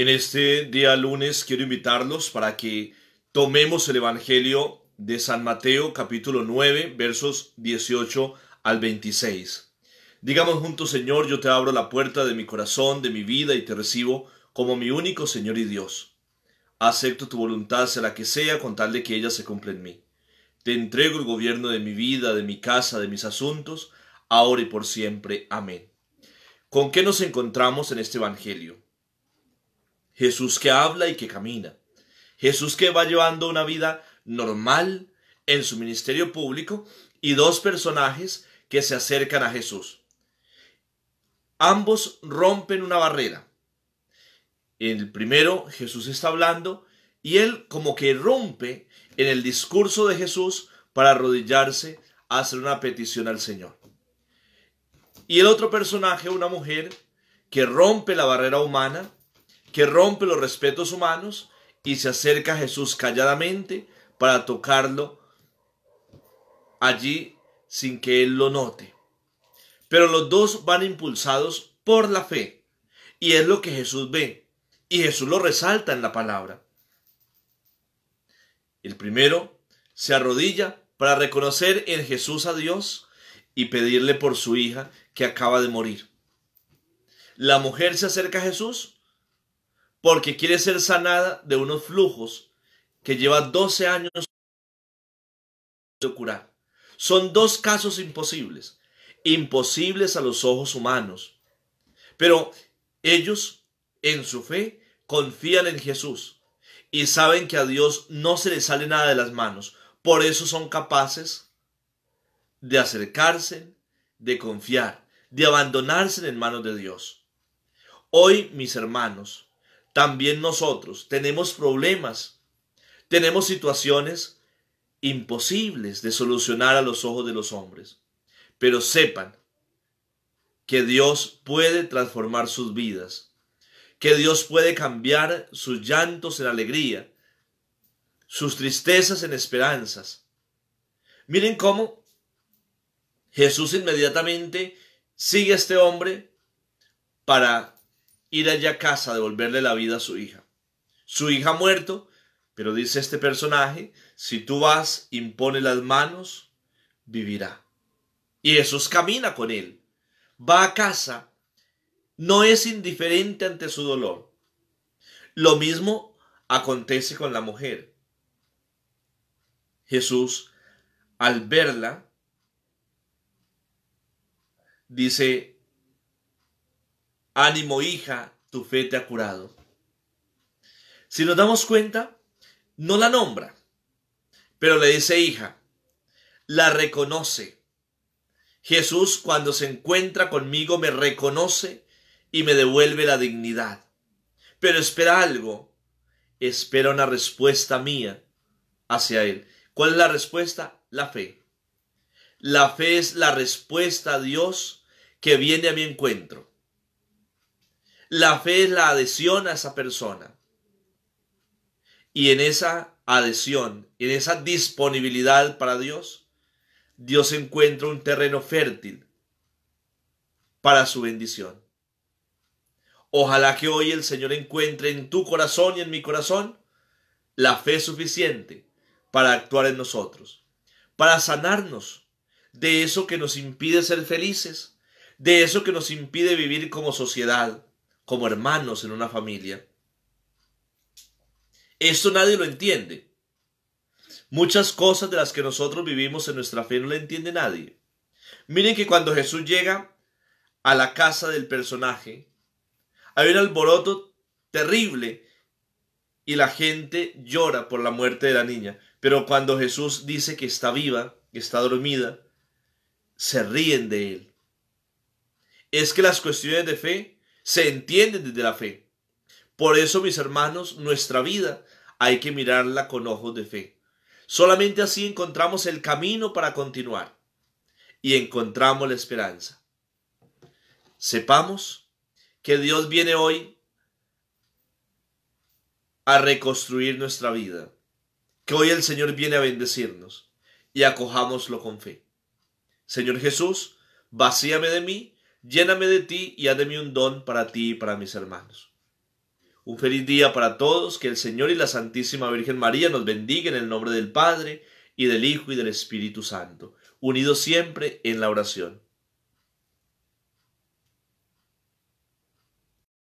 En este día lunes quiero invitarlos para que tomemos el Evangelio de San Mateo capítulo 9 versos 18 al 26. Digamos juntos, Señor, yo te abro la puerta de mi corazón, de mi vida y te recibo como mi único Señor y Dios. Acepto tu voluntad, sea la que sea, con tal de que ella se cumpla en mí. Te entrego el gobierno de mi vida, de mi casa, de mis asuntos, ahora y por siempre. Amén. ¿Con qué nos encontramos en este Evangelio? Jesús que habla y que camina. Jesús que va llevando una vida normal en su ministerio público y dos personajes que se acercan a Jesús. Ambos rompen una barrera. El primero, Jesús está hablando y él como que rompe en el discurso de Jesús para arrodillarse hacer una petición al Señor. Y el otro personaje, una mujer que rompe la barrera humana que rompe los respetos humanos y se acerca a Jesús calladamente para tocarlo allí sin que él lo note. Pero los dos van impulsados por la fe y es lo que Jesús ve y Jesús lo resalta en la palabra. El primero se arrodilla para reconocer en Jesús a Dios y pedirle por su hija que acaba de morir. La mujer se acerca a Jesús porque quiere ser sanada de unos flujos que lleva 12 años de curar. Son dos casos imposibles, imposibles a los ojos humanos. Pero ellos, en su fe, confían en Jesús y saben que a Dios no se le sale nada de las manos. Por eso son capaces de acercarse, de confiar, de abandonarse en manos de Dios. Hoy, mis hermanos, también nosotros tenemos problemas, tenemos situaciones imposibles de solucionar a los ojos de los hombres. Pero sepan que Dios puede transformar sus vidas, que Dios puede cambiar sus llantos en alegría, sus tristezas en esperanzas. Miren cómo Jesús inmediatamente sigue a este hombre para ir allá a casa devolverle la vida a su hija. Su hija ha muerto, pero dice este personaje, si tú vas, impone las manos, vivirá. Y Jesús camina con él, va a casa, no es indiferente ante su dolor. Lo mismo acontece con la mujer. Jesús, al verla, dice, Ánimo hija, tu fe te ha curado. Si nos damos cuenta, no la nombra, pero le dice hija, la reconoce. Jesús cuando se encuentra conmigo me reconoce y me devuelve la dignidad. Pero espera algo, espera una respuesta mía hacia Él. ¿Cuál es la respuesta? La fe. La fe es la respuesta a Dios que viene a mi encuentro. La fe es la adhesión a esa persona. Y en esa adhesión, en esa disponibilidad para Dios, Dios encuentra un terreno fértil para su bendición. Ojalá que hoy el Señor encuentre en tu corazón y en mi corazón la fe suficiente para actuar en nosotros, para sanarnos de eso que nos impide ser felices, de eso que nos impide vivir como sociedad, como hermanos en una familia. Esto nadie lo entiende. Muchas cosas de las que nosotros vivimos en nuestra fe no la entiende nadie. Miren que cuando Jesús llega a la casa del personaje, hay un alboroto terrible y la gente llora por la muerte de la niña. Pero cuando Jesús dice que está viva, que está dormida, se ríen de él. Es que las cuestiones de fe se entiende desde la fe. Por eso, mis hermanos, nuestra vida hay que mirarla con ojos de fe. Solamente así encontramos el camino para continuar y encontramos la esperanza. Sepamos que Dios viene hoy a reconstruir nuestra vida, que hoy el Señor viene a bendecirnos y acojámoslo con fe. Señor Jesús, vacíame de mí Lléname de ti y hádeme un don para ti y para mis hermanos. Un feliz día para todos, que el Señor y la Santísima Virgen María nos bendigan en el nombre del Padre, y del Hijo, y del Espíritu Santo, unidos siempre en la oración.